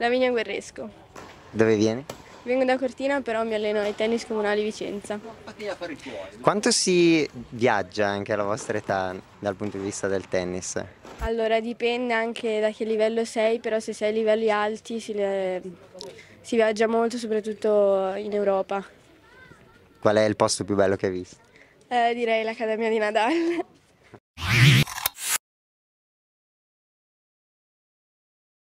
Lavinia Guerresco. Dove vieni? Vengo da Cortina, però mi alleno ai tennis comunali Vicenza. Quanto si viaggia anche alla vostra età dal punto di vista del tennis? Allora dipende anche da che livello sei, però se sei a livelli alti si, le... si viaggia molto, soprattutto in Europa. Qual è il posto più bello che hai visto? Eh, direi l'Accademia di Nadal.